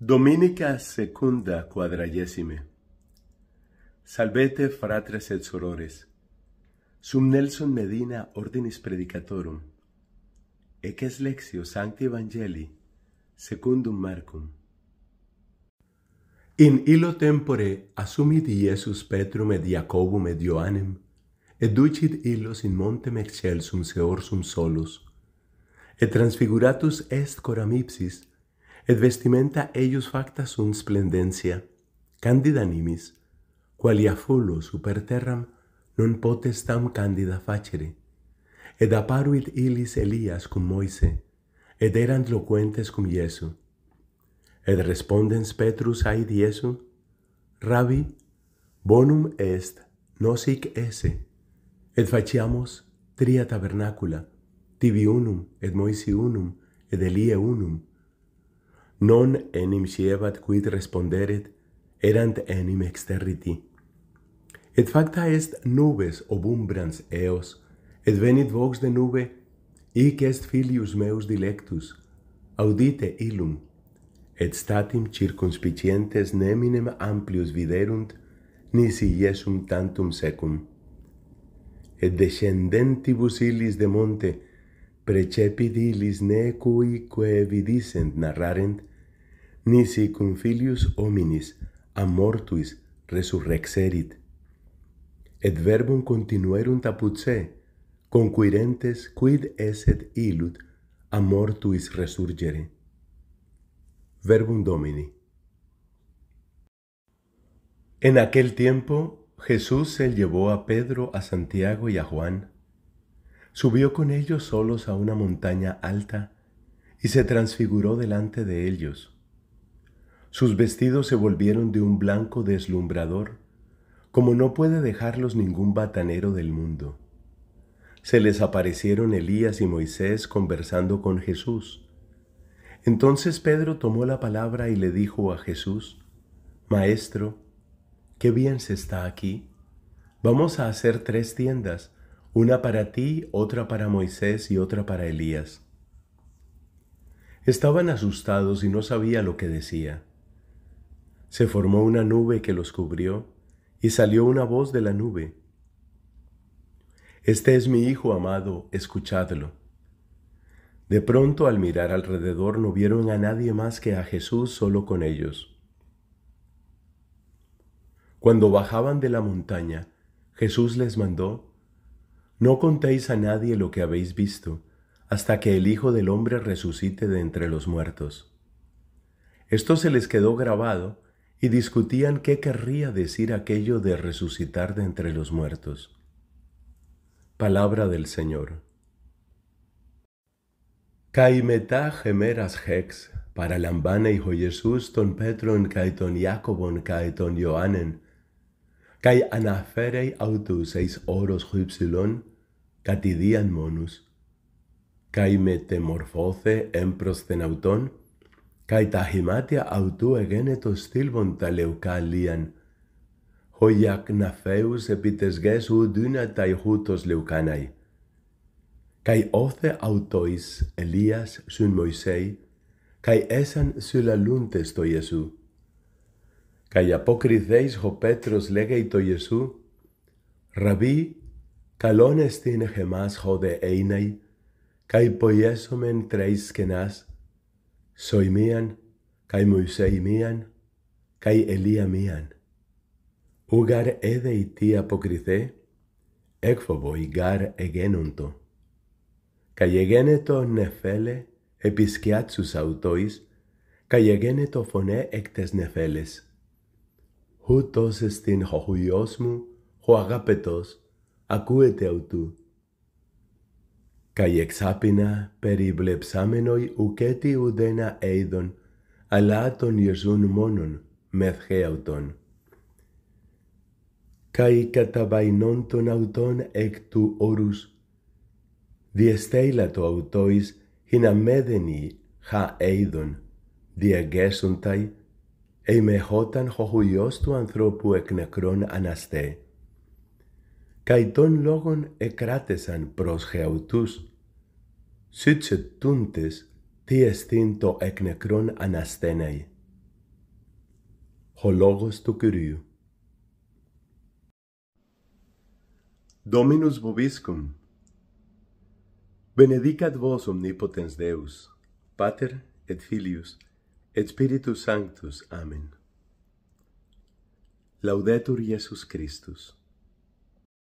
Dominica secunda quadragesime Salvete fratres et sorores Sum Nelson Medina ordinis predicatorum Ec es lexio sancti evangelii secundum Marcum In illo tempore assumit Iesus Petrum et JACOBUM et Ioannem et ducit illos in montem excelsum seorsum solus et transfiguratus est coram ipsis et vestimenta ellos facta sunt splendencia, candida nimis, qualia fullo super terram non potestam candida facere. Ed apparuit ilis Elias cum Moise, ed erant loquentes cum Iesu. Ed respondens Petrus aid Iesu, Rabbi, bonum est, nosic esse, et faciamus tria tabernacula, tibi unum, et Moisi unum, et Elie unum, non enim sievat quid responderet, erant enim exterriti. Et facta est nubes obumbrans eos, et venit vox de nube, ic est filius meus dilectus, audite illum, et statim circunspicientes neminem amplius viderunt, nisi Iesum tantum secum. Et descendentibus illis de monte, precepit illis ne cui que vidisent narrarent, nisi cum filius hominis amortuis resurrexerit. Et verbum continuerum apud se, conquirentes quid esset ilut amortuis resurgere. Verbum Domini. En aquel tiempo Jesús se llevó a Pedro, a Santiago y a Juan. Subió con ellos solos a una montaña alta y se transfiguró delante de ellos sus vestidos se volvieron de un blanco deslumbrador, como no puede dejarlos ningún batanero del mundo. Se les aparecieron Elías y Moisés conversando con Jesús. Entonces Pedro tomó la palabra y le dijo a Jesús, Maestro, qué bien se está aquí. Vamos a hacer tres tiendas, una para ti, otra para Moisés y otra para Elías. Estaban asustados y no sabía lo que decía. Se formó una nube que los cubrió y salió una voz de la nube. Este es mi Hijo amado, escuchadlo. De pronto al mirar alrededor no vieron a nadie más que a Jesús solo con ellos. Cuando bajaban de la montaña, Jesús les mandó, No contéis a nadie lo que habéis visto, hasta que el Hijo del Hombre resucite de entre los muertos. Esto se les quedó grabado y discutían qué querría decir aquello de resucitar de entre los muertos. Palabra del Señor. Caimeta gemeras hex para lambane hijo Jesús ton Petron caeton Jacobon caeton Joanen. Cai anaferei autus seis oros catidian en καί τα αυτού εγένε εγένετο στήλβον τα λευκάλιαν. Χωιακ να φέους επί τες γες ουδύνα τα ηχούτος λευκάναι. Καί όθε αυτοίς, Ελίας σύν Μωυσεί, καί έσαν συλλαλούντες το Ιεσού. Καί απόκριθείς ο Πέτρος λέγει το Ιεσού, «Ραβί, καλόν εστίν εχεμάς χωδε έιναι, καί ποιέσομεν τρέις σκενάς, Σοημίαν καί Μωυσαιημίαν καί Ηλίαμίαν, ού γάρ έδε η τί αποκριθέ, έκφωβο η γάρ εγένοντο. Και kai και Ελίαμιαν. kai Ελία μίαν. έδε η τι αποκριθέ, έκφοβο η γάρ εγένοντο. Καί εγένετο νεφέλε, επισκιάτσους αυτοίς, καί εγένετο φωνέ εκ τες νεφέλες. Χου τόσες την χοχουιός μου, ο αγάπετος, ακούεται αυτού. Καί εξάπινα περιβλεψάμενοι ουκέτι ουδένα έιδον, αλλά τον Ιεσούν μόνον μεθχέωτον. Καί καταβαϊνόν των αυτον εκ του όρους, διεστέιλα το αυτοίς χιναμέδενοι χα έιδον, διαγέσονται ειμεχόταν χωχουιός του ανθρώπου εκ νεκρών αναστέ. Καί των λόγων εκράτεσαν προς χεωτούς, sicet tuntis ties tinto ec necron anastenei. Hologos tu curiu. Dominus vobiscum. Benedicat vos omnipotens Deus, Pater et Filius, et Spiritus Sanctus. Amen. Laudetur Iesus Christus.